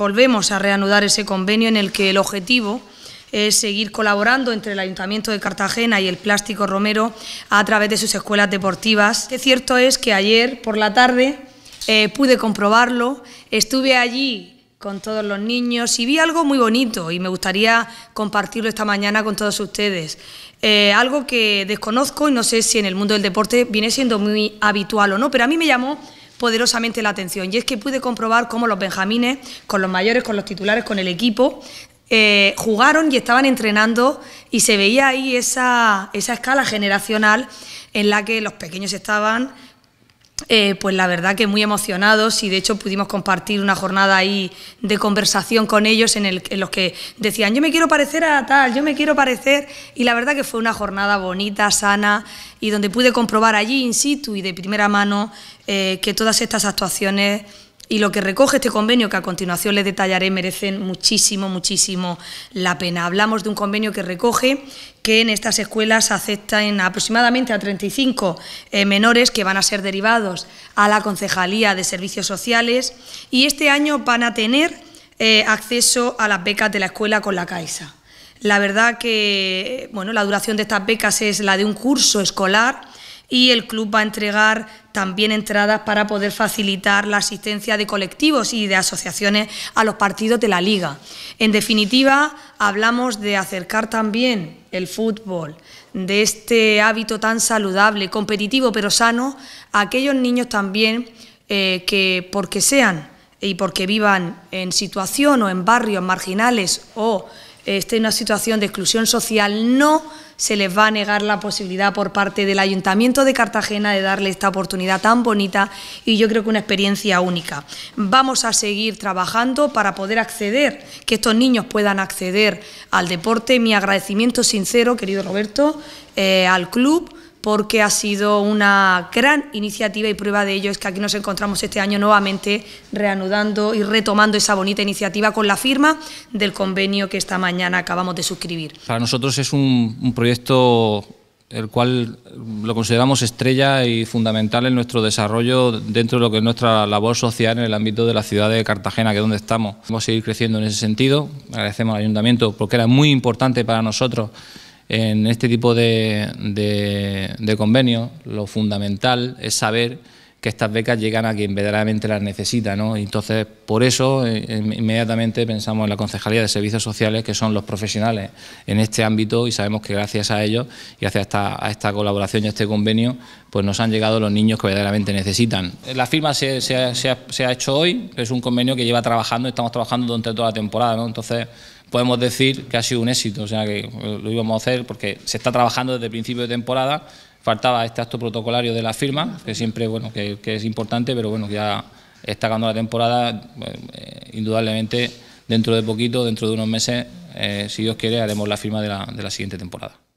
volvemos a reanudar ese convenio en el que el objetivo es seguir colaborando entre el Ayuntamiento de Cartagena y el Plástico Romero a través de sus escuelas deportivas. es cierto es que ayer por la tarde eh, pude comprobarlo, estuve allí con todos los niños y vi algo muy bonito y me gustaría compartirlo esta mañana con todos ustedes. Eh, algo que desconozco y no sé si en el mundo del deporte viene siendo muy habitual o no, pero a mí me llamó poderosamente la atención. Y es que pude comprobar cómo los benjamines, con los mayores, con los titulares, con el equipo, eh, jugaron y estaban entrenando y se veía ahí esa, esa escala generacional en la que los pequeños estaban eh, pues la verdad que muy emocionados y de hecho pudimos compartir una jornada ahí de conversación con ellos en, los que decían yo me quiero parecer a tal, yo me quiero parecer y la verdad que fue una jornada bonita, sana y donde pude comprobar allí in situ y de primera mano eh, que todas estas actuaciones y lo que recoge este convenio, que a continuación les detallaré, merecen muchísimo, muchísimo la pena. Hablamos de un convenio que recoge que en estas escuelas aceptan aproximadamente a 35 eh, menores que van a ser derivados a la Concejalía de Servicios Sociales y este año van a tener eh, acceso a las becas de la escuela con la Caixa. La verdad que bueno, la duración de estas becas es la de un curso escolar y el club va a entregar también entradas para poder facilitar la asistencia de colectivos y de asociaciones a los partidos de la liga. En definitiva, hablamos de acercar también el fútbol, de este hábito tan saludable, competitivo pero sano, a aquellos niños también eh, que porque sean y porque vivan en situación o en barrios marginales o esté en una situación de exclusión social, no se les va a negar la posibilidad por parte del Ayuntamiento de Cartagena de darle esta oportunidad tan bonita y yo creo que una experiencia única. Vamos a seguir trabajando para poder acceder, que estos niños puedan acceder al deporte. Mi agradecimiento sincero, querido Roberto, eh, al club porque ha sido una gran iniciativa y prueba de ello es que aquí nos encontramos este año nuevamente reanudando y retomando esa bonita iniciativa con la firma del convenio que esta mañana acabamos de suscribir. Para nosotros es un, proyecto el cual lo consideramos estrella y fundamental en nuestro desarrollo dentro de lo que es nuestra labor social en el ámbito de la ciudad de Cartagena, que es donde estamos. Vamos a seguir creciendo en ese sentido. Agradecemos al ayuntamiento porque era muy importante para nosotros en este tipo de, convenios, lo fundamental es saber que estas becas llegan a quien verdaderamente las necesita. ¿no? Entonces, por eso, eh, inmediatamente pensamos en la Concejalía de Servicios Sociales, que son los profesionales en este ámbito, y sabemos que gracias a ellos y gracias a esta, colaboración y a este convenio, pues nos han llegado los niños que verdaderamente necesitan. Eh, la firma se, ha, hecho hoy, es un convenio que lleva trabajando, estamos trabajando durante toda la temporada, ¿no? entonces podemos decir que ha sido un éxito, o sea que lo íbamos a hacer porque se está trabajando desde el principio de temporada, faltaba este acto protocolario de la firma, que siempre bueno que, es importante, pero bueno, ya está acabando la temporada, eh, indudablemente dentro de poquito, dentro de unos meses, eh, si Dios quiere, haremos la firma de la, de la siguiente temporada.